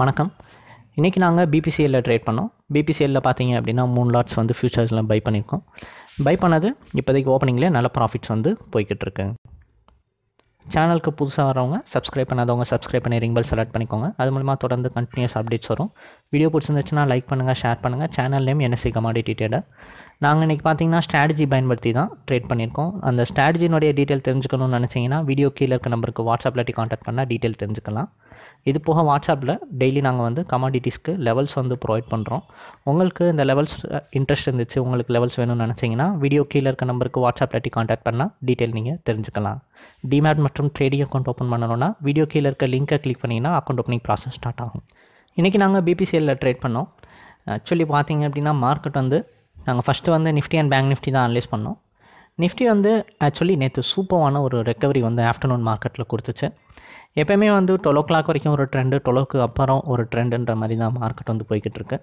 வணக்கம் இன்றைக்கி நாங்கள் பிபிசிஎல்லில் ட்ரேட் பண்ணோம் பிபிசிஎல்லில் பார்த்தீங்க அப்படின்னா மூணு லாட்ஸ் வந்து ஃபியூச்சர்ஸ்லாம் பை பண்ணியிருக்கோம் பை பண்ணது இப்போதைக்கு ஓப்பனிங்லேயே நல்ல ப்ராஃபிட்ஸ் வந்து போய்கிட்டு இருக்கு சேனலுக்கு புதுசாக வரவங்க சப்ஸ்கிரைப் பண்ணாதவங்க சப்ஸ்கிரைப் பண்ணி ரிங்பல் செலக்ட் பண்ணிக்கோங்க அது மூலமாக தொடர்ந்து கண்டினியூஸ் அப்டேட்ஸ் வரும் வீடியோ பிடிச்சிருந்துச்சுன்னா லைக் பண்ணுங்கள் ஷேர் பண்ணுங்கள் சேனல் நேம் என்எஸ்சி கமாடி டீட்டெயிலாக நாங்கள் இன்றைக்கி பார்த்தீங்கன்னா ஸ்ட்ராட்டஜி பயன்படுத்தி தான் ட்ரேட் பண்ணியிருக்கோம் அந்த ஸ்ட்ராட்டஜினுடைய டீட்டெயில் தெரிஞ்சுக்கணும்னு நினச்சிங்கன்னா வீடியோ கீழே இருக்க நம்பருக்கு வாட்ஸ்அப்பில் காண்டாக்ட் பண்ணால் டீட்டெயில் தெரிஞ்சுக்கலாம் இது போக வாட்ஸ்அப்பில் டெய்லி நாங்கள் வந்து கமாடிட்டிஸ்க்கு லெவல்ஸ் வந்து ப்ரொவைட் பண்ணுறோம் உங்களுக்கு இந்த லெவல்ஸ் இன்ட்ரெஸ்ட் இருந்துச்சு உங்களுக்கு லெவல்ஸ் வேணும்னு நினச்சிங்கன்னா வீடியோ கீழே இருக்க நம்பருக்கு வாட்ஸ்அப்பில் காண்டாக்ட் பண்ணால் டீட்டெயில் நீங்கள் தெரிஞ்சுக்கலாம் டிமேட் மற்றும் ட்ரேடிங் அக்கௌண்ட் ஓப்பன் பண்ணணும்னா வீடியோ கீழே இருக்க லிங்க்கை கிளிக் பண்ணிங்கன்னா அக்கௌண்ட் ஓப்பனிங் ப்ராசஸ் ஸ்டார்ட் ஆகும் இன்றைக்கி நாங்கள் பிபிசிஎல்லில் ட்ரேட் பண்ணோம் ஆக்சுவலி பார்த்தீங்க அப்படின்னா மார்க்கெட் வந்து நாங்கள் ஃபஸ்ட்டு வந்து நிஃப்டி அண்ட் பேங்க் நிஃப்டி தான் அனலைஸ் பண்ணோம் நிஃப்டி வந்து ஆக்சுவலி நேற்று சூப்பரான ஒரு ரெக்கவரி வந்து ஆஃப்டர்நூன் மார்க்கெட்டில் கொடுத்துச்சு எப்போயுமே வந்து டுவெல் ஓ கிளாக் வரைக்கும் ஒரு ட்ரெண்டு டுவெல்க்கு அப்புறம் ஒரு ட்ரெண்டுன்ற மாதிரி தான் மார்க்கெட் வந்து போய்கிட்டு இருக்கு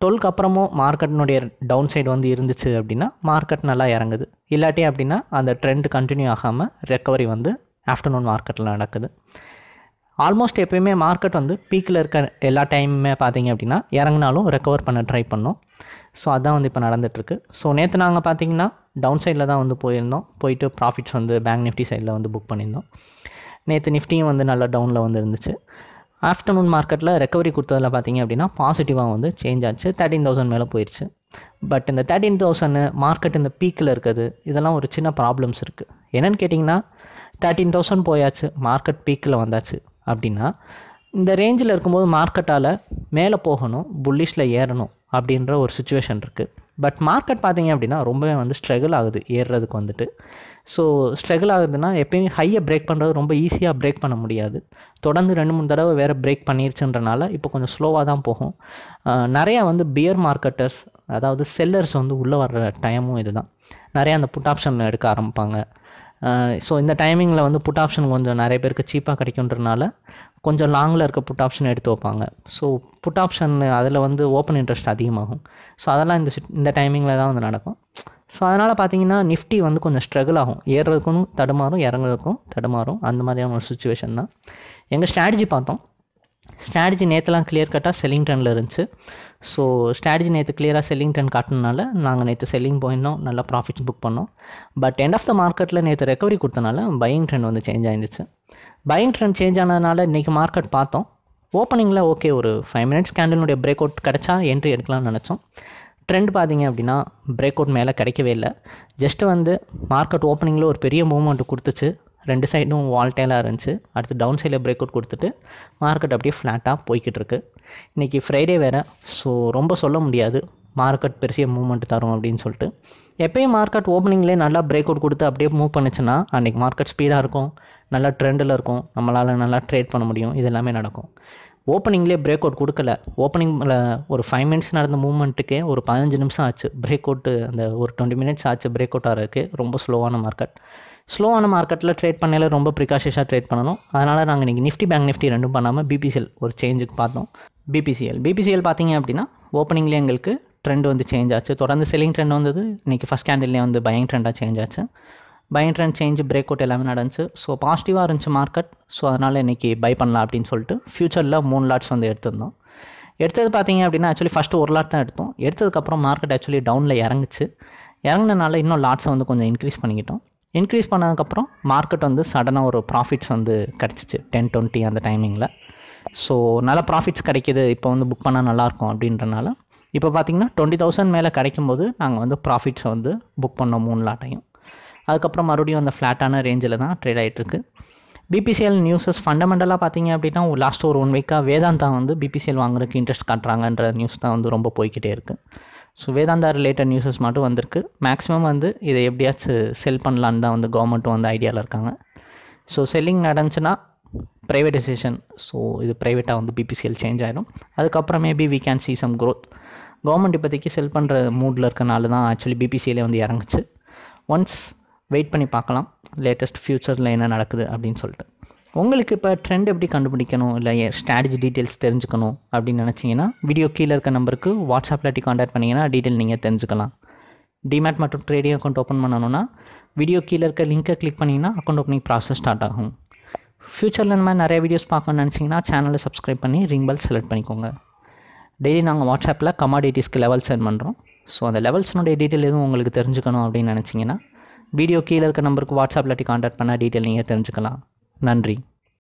டுவெல்க்கு அப்புறமும் மார்க்கெட்டினுடைய டவுன் சைடு வந்து இருந்துச்சு அப்படின்னா மார்க்கெட் நல்லா இறங்குது இல்லாட்டி அப்படின்னா அந்த ட்ரெண்ட் கண்டினியூ ஆகாமல் ரெக்கவரி வந்து ஆஃப்டர்நூன் மார்க்கெட்டில் நடக்குது ஆல்மோஸ்ட் எப்போயுமே மார்க்கெட் வந்து பீக்கில் இருக்க எல்லா டைமுமே பார்த்தீங்க அப்படின்னா இறங்கினாலும் ரெக்கவர் பண்ண ட்ரை பண்ணும் ஸோ அதான் வந்து இப்போ நடந்துகிட்ருக்கு ஸோ நேற்று நாங்கள் பார்த்தீங்கன்னா டவுன் சைடில் தான் வந்து போயிருந்தோம் போயிட்டு ப்ராஃபிட்ஸ் வந்து பேங்க் நிஃப்டி சைடில் வந்து புக் பண்ணியிருந்தோம் நேற்று நிஃப்டியும் வந்து நல்லா டவுனில் வந்து இருந்துச்சு ஆஃப்டர்நூன் மார்க்கெட்டில் ரெக்கவரி கொடுத்ததில் பார்த்தீங்க அப்படின்னா பாசிட்டிவாக வந்து சேஞ்ச் ஆச்சு தேர்ட்டீன் தௌசண்ட் மேலே போயிடுச்சு பட் இந்த தேர்ட்டீன் தௌசண்ட் மார்க்கெட் இந்த பீக்கில் இருக்குது இதெல்லாம் ஒரு சின்ன ப்ராப்ளம்ஸ் இருக்குது என்னென்னு கேட்டிங்கன்னா தேர்ட்டீன் தௌசண்ட் போயாச்சு மார்க்கெட் பீக்கில் வந்தாச்சு அப்படின்னா இந்த ரேஞ்சில் இருக்கும்போது மார்க்கெட்டால் மேலே போகணும் புல்லிஷில் ஏறணும் அப்படின்ற ஒரு சுச்சுவேஷன் இருக்குது பட் மார்க்கெட் பார்த்தீங்க அப்படின்னா ரொம்பவே வந்து ஸ்ட்ரகிள் ஆகுது ஏறுறதுக்கு வந்துட்டு ஸோ ஸ்ட்ரகிள் ஆகுதுன்னா எப்பயுமே ஹையை பிரேக் பண்ணுறது ரொம்ப ஈஸியாக பிரேக் பண்ண முடியாது தொடர்ந்து ரெண்டு மூணு தடவை வேறு பிரேக் பண்ணிருச்சுன்றனால இப்போ கொஞ்சம் ஸ்லோவாக தான் போகும் நிறையா வந்து பியர் மார்க்கெட்டர்ஸ் அதாவது செல்லர்ஸ் வந்து உள்ளே வர்ற டைமும் இதுதான் நிறையா அந்த புட் ஆப்ஷன் எடுக்க ஆரம்பிப்பாங்க ஸோ இந்த டைமிங்கில் வந்து புட் ஆப்ஷன் கொஞ்சம் நிறைய பேருக்கு சீப்பாக கிடைக்குன்றனால கொஞ்சம் லாங்கில் இருக்க புட் ஆப்ஷன் எடுத்து வைப்பாங்க ஸோ புட் ஆப்ஷன் அதில் வந்து ஓப்பன் இன்ட்ரெஸ்ட் அதிகமாகும் ஸோ அதெல்லாம் இந்த இந்த டைமிங்கில் தான் வந்து நடக்கும் ஸோ அதனால் பார்த்தீங்கன்னா நிஃப்டி வந்து கொஞ்சம் ஸ்ட்ரகிள் ஆகும் ஏறுறதுக்கும் தடுமாறும் இறங்குறதுக்கும் தடுமாறும் அந்த மாதிரியான ஒரு சுச்சுவேஷன் தான் எங்கள் ஸ்ட்ராட்டஜி பார்த்தோம் ஸ்ட்ராட்டஜி நேற்றுலாம் கிளியர் கட்டாக செல்லிங் டனில் இருந்துச்சு ஸோ ஸ்ட்ராட்டஜி நேற்று கிளியராக செல்லிங் டன் காட்டினால நாங்கள் நேற்று செல்லிங் போயிருந்தோம் நல்லா ப்ராஃபிட் புக் பண்ணோம் பட் எண்ட் ஆஃப் த மார்க்கெட்டில் நேற்று ரெக்கவரி கொடுத்தனால பையிங் ட்ரெண்ட் வந்து சேஞ்ச் ஆயிருந்துச்சு பையிங் ட்ரெண்ட் சேஞ்ச் ஆனதுனால இன்றைக்கி மார்க்கெட் பார்த்தோம் ஓப்பனிங்கில் ஓகே ஒரு ஃபைவ் மினிட்ஸ் கேண்டலுடைய பிரேக் அவுட் கிடச்சா என்ட்ரி எடுக்கலாம்னு நினச்சோம் ட்ரெண்ட் பார்த்தீங்க அப்படின்னா பிரேக் அவுட் மேலே கிடைக்கவே இல்லை ஜஸ்ட்டு வந்து மார்க்கெட் ஓப்பனிங்கில் ஒரு பெரிய மூவ்மெண்ட் கொடுத்துச்சு ரெண்டு சைடும் வால்டேலாக இருந்துச்சு அடுத்து டவுன் சைடில் பிரேக் அவுட் கொடுத்துட்டு மார்க்கெட் அப்படியே ஃப்ளாட்டாக போய்கிட்டு இருக்கு இன்றைக்கி ஃப்ரைடே வேறு ஸோ ரொம்ப சொல்ல முடியாது மார்க்கெட் பெருசிய மூவ்மெண்ட் தரும் அப்படின்னு சொல்லிட்டு எப்பயும் மார்க்கெட் ஓப்பனிங்லேயே நல்லா பிரேக் அவுட் கொடுத்து அப்படியே மூவ் பண்ணுச்சுன்னா அன்றைக்கி மார்க்கெட் ஸ்பீடாக இருக்கும் நல்லா ட்ரெண்டில் இருக்கும் நம்மளால் நல்லா ட்ரேட் பண்ண முடியும் இது எல்லாமே நடக்கும் ஓப்பனிங்லேயே பிரேக் அவுட் கொடுக்கல ஓப்பனிங்கில் ஒரு ஃபைவ் மினிட்ஸ் நடந்த மூவ்மெண்ட்டுக்கே ஒரு பதினஞ்சு நிமிஷம் ஆச்சு பிரேக் அவுட்டு அந்த ஒரு டுவெண்ட்டி மினிட்ஸ் ஆச்சு பிரேக் அவுட் ஆகிறதுக்கு ரொம்ப ஸ்லோவான மார்க்கெட் ஸ்லோவான மார்க்கெட்டில் ட்ரேட் பண்ணையில் ரொம்ப ப்ரிகாஷியஸாக ட்ரேட் பண்ணணும் அதனால் நாங்கள் இன்றைக்கி நிஃப்டி பேங்க் நிஃப்டி ரெண்டும் பண்ணாமல் பிபிசிஎல் ஒரு சேஞ்சுக்கு பார்த்தோம் பிபிசிஎல் பிபிசிஎல் பார்த்தீங்க அப்படின்னா ஓப்பனிங்லேயே எங்களுக்கு ட்ரெண்ட் வந்து சேஞ்ச் ஆச்சு தொடர்ந்து செல்லிங் ட்ரெண்ட் வந்தது இன்றைக்கி ஃபஸ்ட் கேண்டில்லே வந்து பயங் ட்ரெண்டாக சேஞ்ச் ஆச்சு buying trend change break out எல்லாமே நடந்துச்சு ஸோ பாசிட்டிவாக இருந்துச்சு மார்க்கெட் ஸோ அதனால் இன்றைக்கி பை பண்ணலாம் அப்படின்னு சொல்லிட்டு ஃப்யூச்சரில் மூணு லாட்ஸ் வந்து எடுத்திருந்தோம் எடுத்தது பார்த்தீங்க அப்படின்னா ஆக்சுவலி ஃபஸ்ட்டு ஒரு லாட் தான் எடுத்தோம் எடுத்ததுக்கப்புறம் மார்க்கெட் ஆக்சுவலி டவுனில் இறங்குச்சு இறங்கினால இன்னும் லாட்ஸை வந்து கொஞ்சம் இன்க்ரீஸ் பண்ணிக்கிட்டோம் இன்க்ரீஸ் பண்ணதுக்கப்புறம் மார்க்கெட் வந்து சடனாக ஒரு ப்ராஃபிட்ஸ் வந்து கிடச்சிச்சு டென் டுவெண்ட்டி அந்த டைமிங்கில் ஸோ நல்ல ப்ராஃபிட்ஸ் கிடைக்கிது இப்போ வந்து புக் பண்ணால் நல்லாயிருக்கும் அப்படின்றனால இப்போ பார்த்திங்கன்னா டுவெண்ட்டி தௌசண்ட் மேலே கிடைக்கும்போது நாங்கள் வந்து ப்ராஃபிட்ஸை வந்து புக் பண்ணோம் மூணு லாட்டையும் அதுக்கப்புறம் மறுபடியும் அந்த ஃப்ளாட்டான ரேஞ்சில் தான் ட்ரேட் ஆகிட்டுருக்கு பிபிசிஎல் நியூஸஸ் ஃபண்டமெண்டலாக பார்த்தீங்க அப்படின்னா லாஸ்ட் ஒரு ஒன் வீக்காக வேதாந்தா வந்து பிபிசிஎல் வாங்குறதுக்கு இன்ட்ரெஸ்ட் காட்டுறாங்கன்ற நியூஸ் தான் வந்து ரொம்ப போய்கிட்டே இருக்குது ஸோ வேதாந்தா ரிலேட்டட் நியூஸஸ் மட்டும் வந்திருக்கு மேக்ஸிமம் வந்து இதை எப்படியாச்சும் செல் பண்ணலான்னு தான் வந்து கவர்மெண்ட்டும் வந்து ஐடியாவில் இருக்காங்க ஸோ செல்லிங் நடந்துச்சுன்னா ப்ரைவேட்டைசேஷன் ஸோ இது ப்ரைவேட்டாக வந்து பிபிசிஎல் சேஞ்ச் ஆகிடும் அதுக்கப்புறம் maybe we can see some growth government இப்போதைக்கு செல் பண்ணுற மூடில் இருக்கனால தான் ஆக்சுவலி பிபிசிஎலே வந்து இறங்குச்சு ஒன்ஸ் வெயிட் பண்ணி பார்க்கலாம் லேட்டஸ்ட் ஃப்யூச்சரில் என்ன நடக்குது அப்படின்னு சொல்லிட்டு உங்களுக்கு இப்போ ட்ரெண்ட் எப்படி கண்டுபிடிக்கணும் இல்லை ஸ்ட்ராட்டஜி டீட்டெயில்ஸ் தெரிஞ்சுக்கணும் அப்படின்னு நினச்சிங்கன்னா வீடியோ கீழே இருக்க நம்பருக்கு வாட்ஸ்அப்பில் காண்டாக்ட் பண்ணிங்கன்னா டீட்டெயில் நீங்கள் தெரிஞ்சுக்கலாம் டிமேட் மற்றும் ட்ரேடிங் அக்கௌண்ட் ஓப்பன் பண்ணணுன்னா வீடியோ கீழே இருக்க லிங்க்கை கிளிக் பண்ணிங்கன்னா அக்கௌண்ட் ஓப்பனிங் ப்ராசஸ் ஸ்டார்ட் ஆகும் ஃப்யூச்சரில் இந்த மாதிரி நிறைய வீடியோஸ் பார்க்கணும்னு நினச்சிங்கன்னா சேனலை சப்ஸ்கிரைப் பண்ணி ரிங் பெல் செலக்ட் பண்ணிக்கோங்க டெய்லி நாங்கள் வாட்ஸ்அப்பில் கமாடிட்டிஸ்க்கு லெவல் சென்ட் பண்ணுறோம் ஸோ அந்த லெவல்ஸ்னுடைய டீட்டெயில் எதுவும் உங்களுக்கு தெரிஞ்சுக்கணும் அப்படின்னு நினச்சிங்கன்னா வீடியோ கீழே இருக்க நம்பருக்கு வாட்ஸ்அப்பில் காண்டாக்ட் பண்ணால் டீட்டெயில் நீங்கள் தெரிஞ்சுக்கலாம் நன்றி